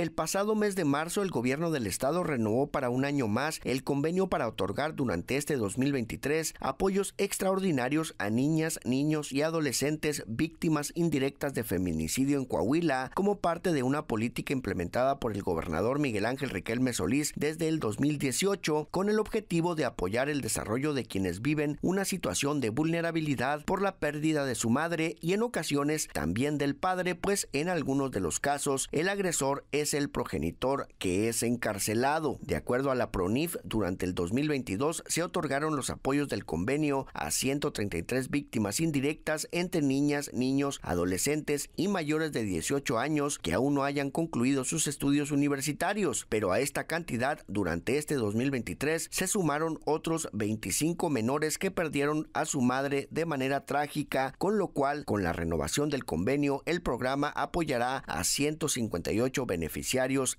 El pasado mes de marzo, el gobierno del estado renovó para un año más el convenio para otorgar durante este 2023 apoyos extraordinarios a niñas, niños y adolescentes víctimas indirectas de feminicidio en Coahuila como parte de una política implementada por el gobernador Miguel Ángel Riquelme Solís desde el 2018 con el objetivo de apoyar el desarrollo de quienes viven una situación de vulnerabilidad por la pérdida de su madre y en ocasiones también del padre, pues en algunos de los casos el agresor es el progenitor que es encarcelado. De acuerdo a la PRONIF, durante el 2022 se otorgaron los apoyos del convenio a 133 víctimas indirectas entre niñas, niños, adolescentes y mayores de 18 años que aún no hayan concluido sus estudios universitarios, pero a esta cantidad durante este 2023 se sumaron otros 25 menores que perdieron a su madre de manera trágica, con lo cual con la renovación del convenio el programa apoyará a 158 beneficiarios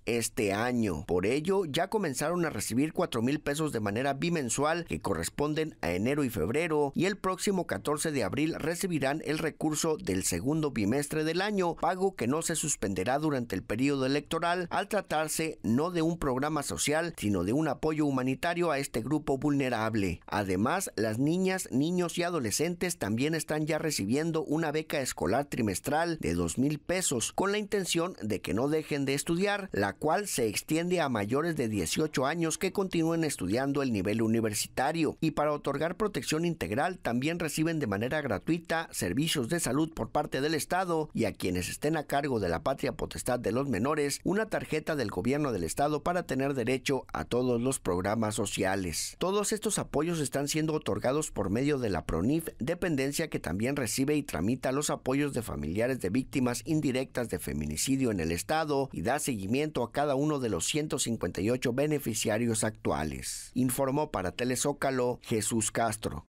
este año. Por ello, ya comenzaron a recibir 4 mil pesos de manera bimensual que corresponden a enero y febrero y el próximo 14 de abril recibirán el recurso del segundo bimestre del año, pago que no se suspenderá durante el periodo electoral al tratarse no de un programa social, sino de un apoyo humanitario a este grupo vulnerable. Además, las niñas, niños y adolescentes también están ya recibiendo una beca escolar trimestral de 2 mil pesos con la intención de que no dejen de estudiar la cual se extiende a mayores de 18 años que continúen estudiando el nivel universitario. Y para otorgar protección integral, también reciben de manera gratuita servicios de salud por parte del Estado y a quienes estén a cargo de la patria potestad de los menores, una tarjeta del gobierno del Estado para tener derecho a todos los programas sociales. Todos estos apoyos están siendo otorgados por medio de la PRONIF, dependencia que también recibe y tramita los apoyos de familiares de víctimas indirectas de feminicidio en el Estado y da seguimiento a cada uno de los 158 beneficiarios actuales, informó para Telezócalo Jesús Castro.